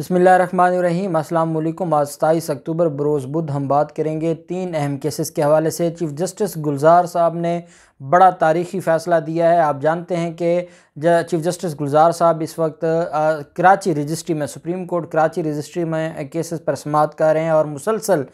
बसमीम अल्लाम आज सताईस अक्टूबर बरोज़ बुध हम बात करेंगे तीन अहम केसेस के हवाले से चीफ़ जस्टिस गुलजार साहब ने बड़ा तारीखी फ़ैसला दिया है आप जानते हैं कि चीफ़ जस्टिस गुलजार साहब इस वक्त कराची रजिस्ट्री में सुप्रीम कोर्ट कराची रजिस्ट्री में केसेस पर समात कर रहे हैं और मुसलसल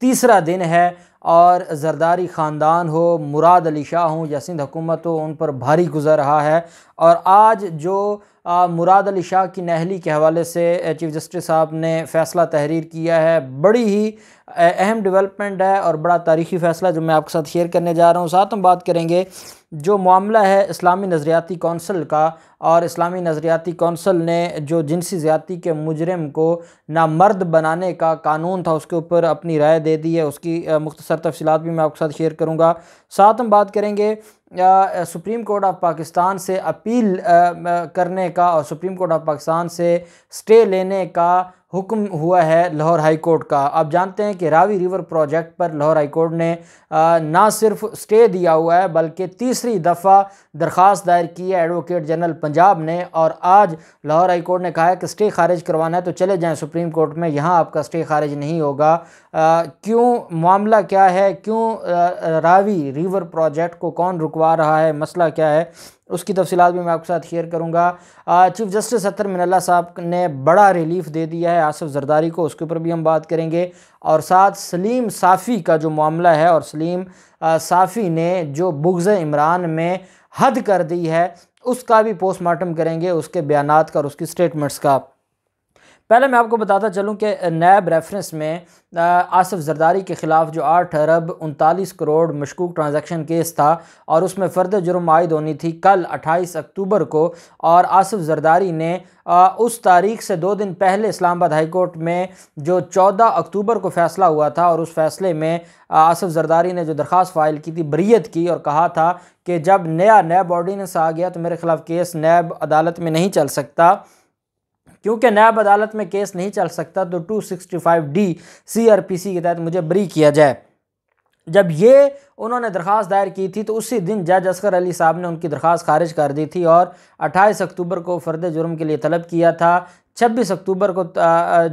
तीसरा दिन है और जरदारी ख़ानदान हो मुराद अली शाह हों या सिंध हुकूमत हो उन पर भारी गुजर रहा है और आज जो आ, मुराद अली शाह की नहली के हवाले से चीफ जस्टिस साहब ने फ़ैसला तहरीर किया है बड़ी ही अहम डेवलपमेंट है और बड़ा तारीखी फ़ैसला जो मैं आपके साथ शेयर करने जा रहा हूँ साथ हम बात करेंगे जो मामला है इस्लामी नज़रियाती कौंसल का और इस्लामी नज़रियाती कौंसल ने जो जिनसी ज़्यादी के मुजरम को नामर्द बनाने का कानून था उसके ऊपर अपनी राय दे दी है उसकी मुख्तर अक्सर तफसीत भी मैं आपके साथ शेयर करूँगा साथ हम बात करेंगे सुप्रीम कोर्ट ऑफ पाकिस्तान से अपील करने का और सुप्रीम कोर्ट ऑफ पाकिस्तान से स्टे लेने का हुक्म हुआ है लाहौर हाई कोर्ट का आप जानते हैं कि रावी रिवर प्रोजेक्ट पर लाहौर हाई कोर्ट ने ना सिर्फ स्टे दिया हुआ है बल्कि तीसरी दफ़ा दरख्वास्त दायर की है एडवोकेट जनरल पंजाब ने और आज लाहौर हाई कोर्ट ने कहा है कि स्टे खारिज करवाना है तो चले जाएँ सुप्रीम कोर्ट में यहाँ आपका स्टे खारिज नहीं होगा क्यों मामला क्या है क्यों रावी रिवर प्रोजेक्ट को कौन रुकवा रहा है मसला क्या है उसकी तफसीत भी मैं आपके साथ शेयर करूँगा चीफ जस्टिस अतर मिनल्ला साहब ने बड़ा रिलीफ दे दिया है आसफ़ जरदारी को उसके ऊपर भी हम बात करेंगे और साथ सलीम साफ़ी का जो मामला है और सलीम साफ़ी ने जो बुग्ज़ इमरान में हद कर दी है उसका भी पोस्टमार्टम करेंगे उसके बयान का और उसकी स्टेटमेंट्स का पहले मैं आपको बताता चलूँ कि नैब रेफरेंस में आसफ जरदारी के ख़िलाफ़ जो आठ अरब उनतालीस करोड़ मशकूक ट्रांजैक्शन केस था और उसमें फ़र्द जुर्म आयद होनी थी कल 28 अक्टूबर को और आसफ जरदारी ने उस तारीख से दो दिन पहले इस्लामाबाद हाई कोर्ट में जो 14 अक्टूबर को फ़ैसला हुआ था और उस फैसले में आसफ जरदारी ने जो दरख्वास्त फ़ाइल की थी बरीत की और कहा था कि जब नया नैब ऑर्डीनेंस आ गया तो मेरे ख़िलाफ़ केस नैब अदालत में नहीं चल सकता क्योंकि नायब अदालत में केस नहीं चल सकता तो two sixty five D C R P C के तहत मुझे ब्री किया जाए जब ये उन्होंने दरख्वास्त दायर की थी तो उसी दिन जज असगर अली साहब ने उनकी दरख्वास्त खारिज कर दी थी और 28 अक्टूबर को फ़र्द जुर्म के लिए तलब किया था 26 अक्टूबर को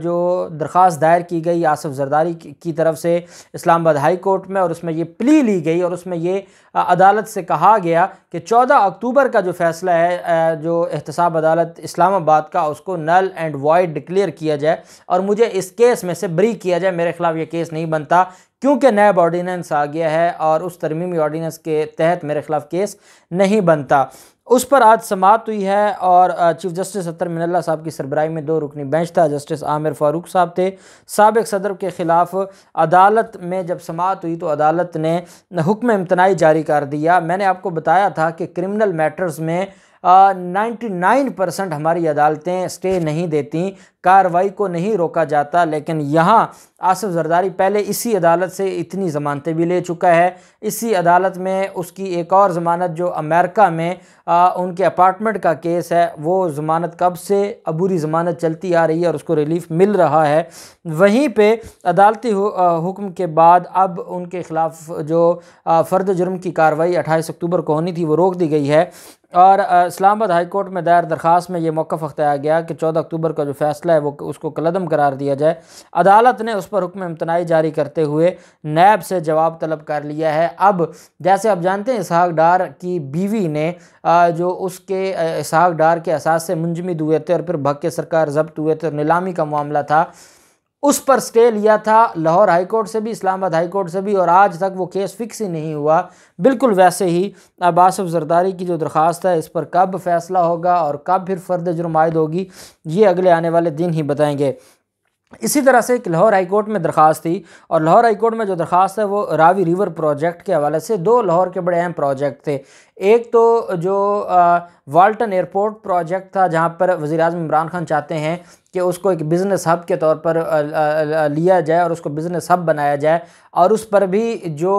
जो दरख्वास्त दायर की गई आसफ़ जरदारी की तरफ से इस्लामाबाद हाई कोर्ट में और उसमें ये प्ली ली गई और उसमें ये अदालत से कहा गया कि 14 अक्टूबर का जो फ़ैसला है जो एहतसाब अदालत इस्लामाबाद का उसको नल एंड वाइड डिक्लेयर किया जाए और मुझे इस केस में से ब्री किया जाए मेरे ख़िलाफ़ ये केस नहीं बनता क्योंकि नैब ऑर्डीनेंस आ गया है और उस तरमीमी ऑर्डीनेंस के तहत मेरे खिलाफ केस नहीं बनता उस पर आज समात हुई है और चीफ जस्टिस अतर मिनल्ला साहब की सरबराई में दो रुकनी बेंच था जस्टिस आमिर फ़ारूक साहब थे सबक सदर के ख़िलाफ़ अदालत में जब समात हुई तो अदालत ने हुक्म इम्तनाई जारी कर दिया मैंने आपको बताया था कि क्रिमिनल मैटर्स में नाइन्टी नाइन परसेंट हमारी अदालतें स्टे नहीं देती कार्रवाई को नहीं रोका जाता लेकिन यहाँ आसफ़ जरदारी पहले इसी अदालत से इतनी ज़मानतें भी ले चुका है इसी अदालत में उसकी एक और ज़मानत जो अमेरिका में आ, उनके अपार्टमेंट का केस है वो ज़मानत कब से अबूरी ज़मानत चलती आ रही है और उसको रिलीफ मिल रहा है वहीं पे अदालती हुक्म के बाद अब उनके ख़िलाफ़ जो फ़र्द जुर्म की कार्रवाई अट्ठाईस अक्टूबर को होनी थी वो रोक दी गई है और इस्लामाबाद हाई कोर्ट में दायर दरख्वास्त में ये मौक़ अख्ताया गया कि चौदह अक्टूबर का जो फैसला फैसला है वो उसको कलदम करार दिया जाए अदालत ने उस पर हुक्म इम्तनाई जारी करते हुए नैब से जवाब तलब कर लिया है अब जैसे आप जानते हैं इसहाक डार की बीवी ने जो उसके इसहाक डार के असास से मुंजमद हुए थे और फिर भक्के सरकार जब्त हुए थे और नीलामी का मामला था उस पर स्टे लिया था लाहौर हाई कोर्ट से भी इस्लामाबाद हाई कोर्ट से भी और आज तक वो केस फिक्स ही नहीं हुआ बिल्कुल वैसे ही अब आसफ जरदारी की जो दरख्वास्त है इस पर कब फैसला होगा और कब फिर फर्द जुर्माद होगी ये अगले आने वाले दिन ही बताएंगे इसी तरह से एक लाहौर हाई कोर्ट में दरख्वास्त थी और लाहौर हाई कोर्ट में जो दरख्वास्त है वो रावी रिवर प्रोजेक्ट के हवाले से दो लाहौर के बड़े अहम प्रोजेक्ट थे एक तो जो वाल्टन एयरपोर्ट प्रोजेक्ट था जहाँ पर वज़ी अजम इमरान खान चाहते हैं कि उसको एक बिज़नेस हब के तौर पर लिया जाए और उसको बिज़नेस हब बनाया जाए और उस पर भी जो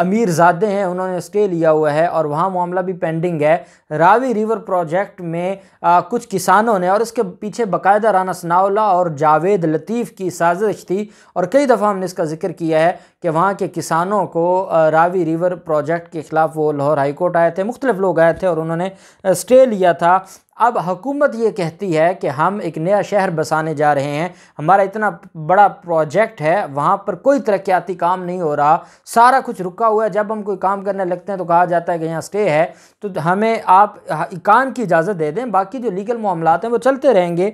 अमीर ज़ादे हैं उन्होंने स्टे लिया हुआ है और वहाँ मामला भी पेंडिंग है रावी रिवर प्रोजेक्ट में आ, कुछ किसानों ने और इसके पीछे बाकायदा राना सनाउल्ला और जावेद लतीफ़ की साजिश थी और कई दफ़ा हमने इसका जिक्र किया है कि वहाँ के किसानों को रावी रिवर प्रोजेक्ट के ख़िलाफ़ वो लाहौर हाईकोर्ट आए थे मुख्तलिफ लोग आए थे और उन्होंने स्टे लिया था अब हुकूमत ये कहती है कि हम एक नया शहर बसाने जा रहे हैं हमारा इतना बड़ा प्रोजेक्ट है वहाँ पर कोई तरक्याती काम नहीं हो रहा सारा कुछ रुका हुआ है जब हम कोई काम करने लगते हैं तो कहा जाता है कि यहाँ स्टे है तो हमें आप इकान की इजाज़त दे दें बाकी जो लीगल मामला हैं वो चलते रहेंगे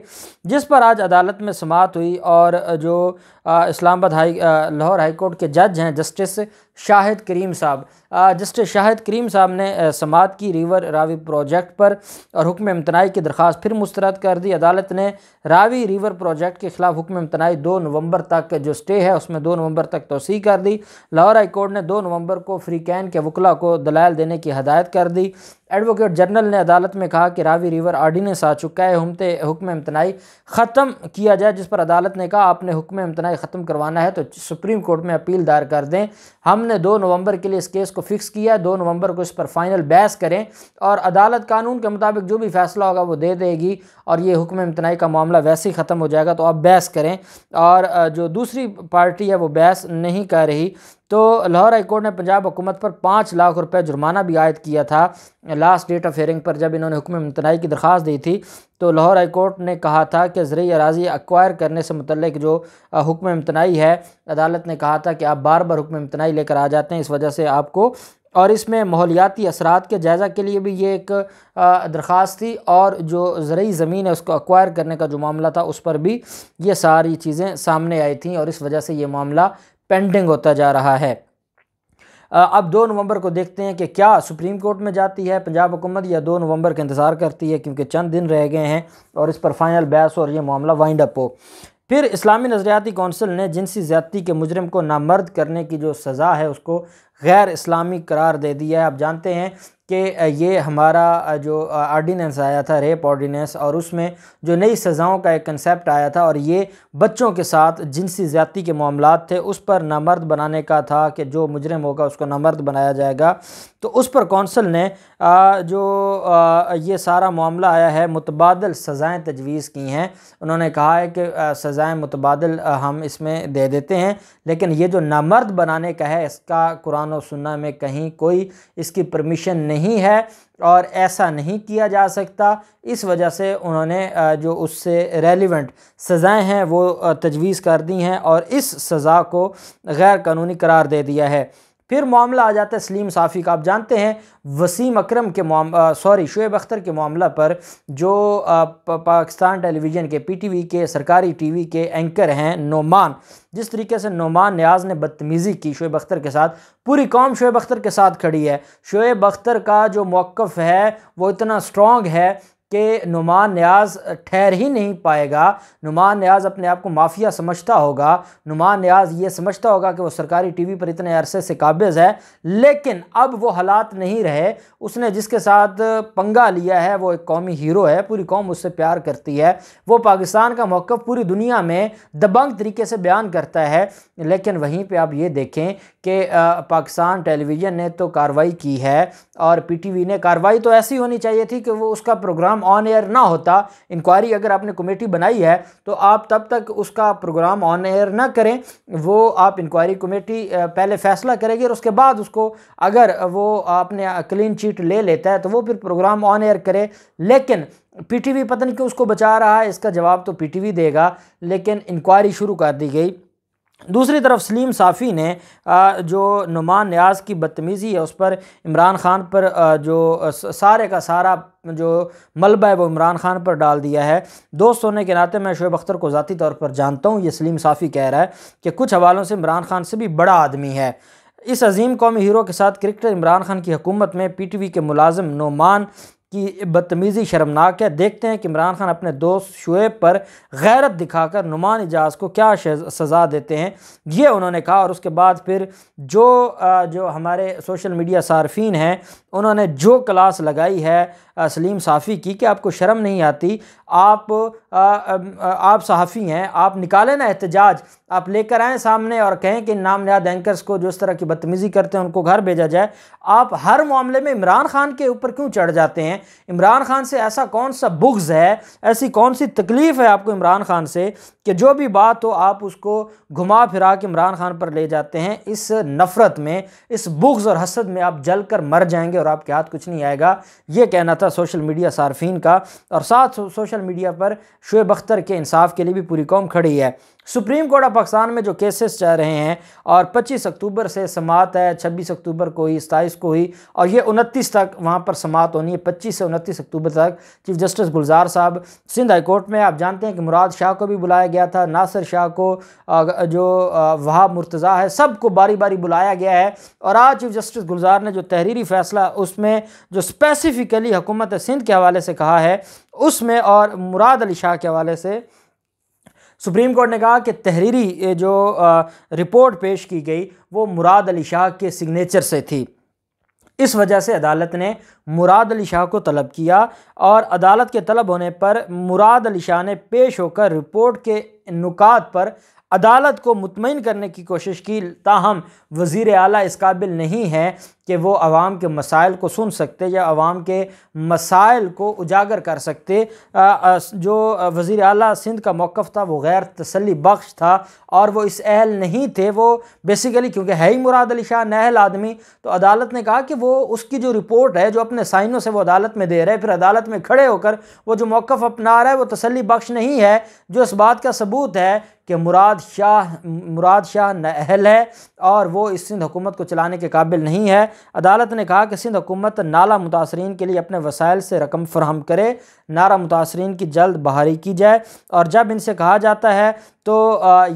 जिस पर आज अदालत में समात हुई और जो Islamabad high Lahore high court के जज हैं जस्टिस शाहिद करीम साहब जस्टिस शाहिद करीम साहब ने समात की रिवर रावी प्रोजेक्ट पर और हुक्म इम्तनाई की दरख्वास्त फिर मुस्रद कर दी अदालत ने रावी रिवर प्रोजेक्ट के ख़िलाफ़ हुक्म इम्तनाई दो नवंबर तक जो स्टे है उसमें दो नवंबर तक तोसी कर दी लाहौर हाई कोर्ट ने दो नवंबर को फ्री कैन के वकला को दलाल देने की हदायत कर दी एडवोकेट जनरल ने अदालत में कहा कि रावी रिवर आर्डीनेंस आ चुका है हमते हुक्म इम्तनाई ख़त्म किया जाए जिस पर अदालत ने कहा आपने हुक्म इम्तनाई ख़त्म करवाना है तो सुप्रीम कोर्ट में अपील दायर कर दें हमने ने दो नवंबर के लिए इस केस को फिक्स किया दो नवंबर को इस पर फाइनल बहस करें और अदालत कानून के मुताबिक जो भी फैसला होगा वो दे देगी और ये हुक्म इम्तनाई का मामला वैसे ही ख़त्म हो जाएगा तो आप बहस करें और जो दूसरी पार्टी है वो बहस नहीं कर रही तो लाहौर हाईकोर्ट ने पंजाब हुकूमत पर पाँच लाख रुपये जुर्माना भी आयद किया था लास्ट डेट ऑफ हेयरिंग पर जब इन्होंने हुक्म इम्तनाई की दरख्वास्त दी थी तो लाहौर हाईकोर्ट ने कहा था कि ज़रिए अराजी अक्वायर करने से मतलब जो हुक्म इम्तनाई है अदालत ने कहा था कि आप बार बार हुक्म इम्तनाई लेकर आ जाते हैं इस वजह से आपको और इसमें माहौलियाती असरात के जायज़ा के लिए भी ये एक दरख्वास्त थी और जो ज़रूरी ज़मीन है उसको अक्वायर करने का जो मामला था उस पर भी ये सारी चीज़ें सामने आई थी और इस वजह से ये मामला पेंडिंग होता जा रहा है अब दो नवंबर को देखते हैं कि क्या सुप्रीम कोर्ट में जाती है पंजाब हुकूमत या दो नवंबर का इंतज़ार करती है क्योंकि चंद दिन रह गए हैं और इस पर फाइनल बहस और ये मामला वाइंड अप हो फिर इस्लामी नजरियाती कौंसिल ने जिनसी ज्यादती के मुजरम को नामर्द करने की जो सज़ा है उसको गैर इस्लामी करार दे दिया है आप जानते हैं कि ये हमारा जो ऑर्डीनेंस आया था रेप ऑर्डीनेंस और उसमें जो नई सज़ाओं का एक कंसेप्ट आया था और ये बच्चों के साथ जिनसी ज़्यादती के मामला थे उस पर नामर्द बनाने का था कि जो मुजरम होगा उसको नामर्द बनाया जाएगा तो उस पर कौंसल ने जो ये सारा मामला आया है मुतबादल सज़ाएँ तजवीज़ की हैं उन्होंने कहा है कि सज़ाएँ मुतबादल हम इसमें दे देते हैं लेकिन ये जो नामर्द बनाने का है इसका कुरान और में कहीं कोई इसकी परमिशन नहीं नहीं है और ऐसा नहीं किया जा सकता इस वजह से उन्होंने जो उससे रेलिवेंट सज़ाएं हैं वो तजवीज़ कर दी हैं और इस सज़ा को गैर कानूनी करार दे दिया है फिर मामला आ जाता है सलीम साफ़ी का आप जानते हैं वसीम अकरम के सॉरी शुएब अख्तर के मामला पर जो पाकिस्तान टेलीविज़न के पीटीवी के सरकारी टीवी के एंकर हैं नोमान जिस तरीके से नोमान न्याज ने बदतमीज़ी की शुएब अख्तर के साथ पूरी कौम शुएब अख्तर के साथ खड़ी है शुएब अख्तर का जो मौक़ है वो इतना स्ट्रॉन्ग है कि नुमान न्याज ठहर ही नहीं पाएगा नुमान न्याज अपने आप को माफिया समझता होगा नुमान न्याज ये समझता होगा कि वो सरकारी टीवी पर इतने अरसे से काबिज़ है लेकिन अब वो हालात नहीं रहे उसने जिसके साथ पंगा लिया है वो एक कौमी हीरो है पूरी कौम उससे प्यार करती है वो पाकिस्तान का मौक़ पूरी दुनिया में दबंग तरीके से बयान करता है लेकिन वहीं पर आप ये देखें कि पाकिस्तान टेलीविज़न ने तो कार्रवाई की है और पी टी वी ने कार्रवाई तो ऐसी होनी चाहिए थी कि वो उसका प्रोग्राम प्रोग्राम ऑन एयर ना होता इंक्वायरी अगर आपने कमेटी बनाई है तो आप तब तक उसका प्रोग्राम ऑन एयर ना करें वो आप इंक्वायरी कमेटी पहले फैसला करेगी और उसके बाद उसको अगर वो आपने क्लीन चीट ले लेता है तो वो फिर प्रोग्राम ऑन एयर करे लेकिन पीटीवी पता नहीं क्यों उसको बचा रहा है इसका जवाब तो पीटीवी देगा लेकिन इंक्वायरी शुरू कर दी गई दूसरी तरफ सलीम साफ़ी ने जो नुमान न्याज की बदतमीज़ी है उस पर इमरान खान पर जो सारे का सारा जो मलबा है वो इमरान खान पर डाल दिया है दोस्त होने के नाते मैं शुएब अख्तर को ज़ाती तौर पर जानता हूँ ये सलीम साफ़ी कह रहा है कि कुछ हवालों से इमरान खान से भी बड़ा आदमी है इस अजीम कौमी हीरो के साथ क्रिकेटर इमरान खान की हुकूमत में पी टी वी के मुलाजम नोमान की बदतमीज़ी शर्मनाक है देखते हैं कि इमरान खान अपने दोस्त शुएब पर गैरत दिखाकर नुमान एजाज को क्या सज़ा देते हैं ये उन्होंने कहा और उसके बाद फिर जो जो हमारे सोशल मीडिया सार्फिन हैं उन्होंने जो क्लास लगाई है सलीम साफ़ी की कि आपको शर्म नहीं आती आप आ, आप सहाफ़ी हैं आप निकालें ना एहतजाज आप लेकर आएँ सामने और कहें कि नाम नयाद एंकर्स को जो इस तरह की बदतमीज़ी करते हैं उनको घर भेजा जाए आप हर मामले में इमरान खान के ऊपर क्यों चढ़ जाते हैं इमरान खान से ऐसा कौन सा बुग्ज़ है ऐसी कौन सी तकलीफ़ है आपको इमरान खान से कि जो भी बात हो आप उसको घुमा फिरा के इमरान खान पर ले जाते हैं इस नफ़रत में इस बुग्ज़ और हसद में आप जल कर मर जाएंगे और आपके हाथ कुछ नहीं आएगा यह कहना था सोशल मीडिया सार्फिन का और साथ सोशल मीडिया पर शुएब अख्तर के इंसाफ के लिए भी पूरी कौम खड़ी है सुप्रीम कोर्ट ऑफ पाकिस्तान में जो केसेस चल रहे हैं और 25 अक्टूबर से समात है 26 अक्टूबर को ही सताईस को ही और ये 29 तक वहाँ पर समात होनी है 25 से 29 अक्टूबर तक चीफ जस्टिस गुलजार साहब सिंध हाई कोर्ट में आप जानते हैं कि मुराद शाह को भी बुलाया गया था नासिर शाह को जो वहाब मुर्तज़ा है सब को बारी बारी बुलाया गया है और आज चीफ जस्टिस गुलजार ने जो तहरीरी फ़ैसला उसमें जो स्पेसिफ़िकली हुकूमत सिंध के हवाले से कहा है उसमें और मुराद अली शाह के हवाले से सुप्रीम कोर्ट ने कहा कि तहरीरी जो रिपोर्ट पेश की गई वो मुराद अली शाह के सिग्नेचर से थी इस वजह से अदालत ने मुराद अली शाह को तलब किया और अदालत के तलब होने पर मुराद अली शाह ने पेश होकर रिपोर्ट के नुकात पर अदालत को मुतमिन करने की कोशिश की ताहम वज़ी अली इस काबिल नहीं है कि वो आवाम के मसाइल को सुन सकते या आवाम के मसाइल को उजागर कर सकते जो वज़ी अल सिंध का मौक़ था वो गैर तसली बख्श था और वो इस अहल नहीं थे वो बेसिकली क्योंकि है ही मुराद अली शाह नहल आदमी तो अदालत ने कहा कि वो उसकी जो रिपोर्ट है जो अपने साइनों से वो अदालत में दे रहे हैं फिर अदालत में खड़े होकर वो जो मौक़ अपना रहा है वो तसली बख्श नहीं है जो इस बात का सबूत है कि मुराद शाह मुराद शाह नहल है और वो इस सिंध हुकूमत को चलाने के काबिल नहीं है अदालत ने कहा कि सिंध हुकूमत नाला मुतासरीन के लिए अपने वसाइल से रकम फ्राहम करे नारा मुतासरीन की जल्द बहाली की जाए और जब इनसे कहा जाता है तो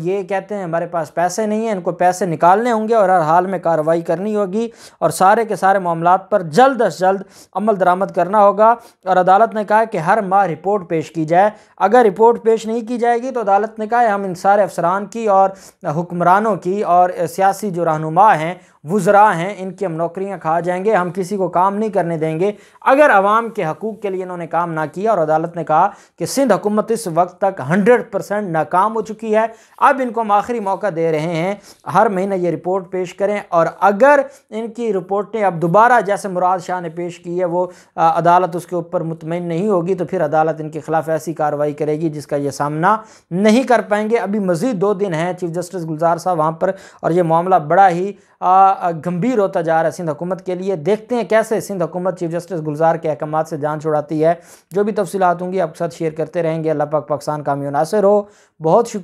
ये कहते हैं हमारे पास पैसे नहीं हैं इनको पैसे निकालने होंगे और हर हाल में कार्रवाई करनी होगी और सारे के सारे मामला पर जल्द अज जल्द अमल दरामद करना होगा और अदालत ने कहा कि हर माह रिपोर्ट पेश की जाए अगर रिपोर्ट पेश नहीं की जाएगी तो अदालत ने कहा है हम इन सारे अफसरान की और हुक्मरानों की और सियासी जो रहनुमा हैं वज़रा हैं इनकी हम नौकरियाँ खा जाएंगे हम किसी को काम नहीं करने देंगे अगर आवाम के हकूक़ के लिए इन्होंने काम ना किया और अदालत ने कहा कि सिंध हुकूमत इस वक्त तक हंड्रेड परसेंट नाकाम हो चुकी चुकी है अब इनको हम आखिरी मौका दे रहे हैं हर महीने ये रिपोर्ट पेश करें और अगर इनकी रिपोर्टें अब दोबारा जैसे मुराद शाह ने पेश की है वो आ, अदालत उसके ऊपर मुतमिन नहीं होगी तो फिर अदालत इनके खिलाफ ऐसी कार्रवाई करेगी जिसका ये सामना नहीं कर पाएंगे अभी मज़ीद दो दिन हैं चीफ जस्टिस गुलजार साहब वहाँ पर और ये मामला बड़ा ही गंभीर होता जा रहा है सिंध हुकूमत के लिए देखते हैं कैसे सिंध हुकूमत चीफ जस्टिस गुलजार के अहकाम से जान छुड़ाती है जो भी तफसीत होंगी आपके साथ शेयर करते रहेंगे अल्लाह पाक पाकिस्तान का मुनासर हो बहुत शुक्रिया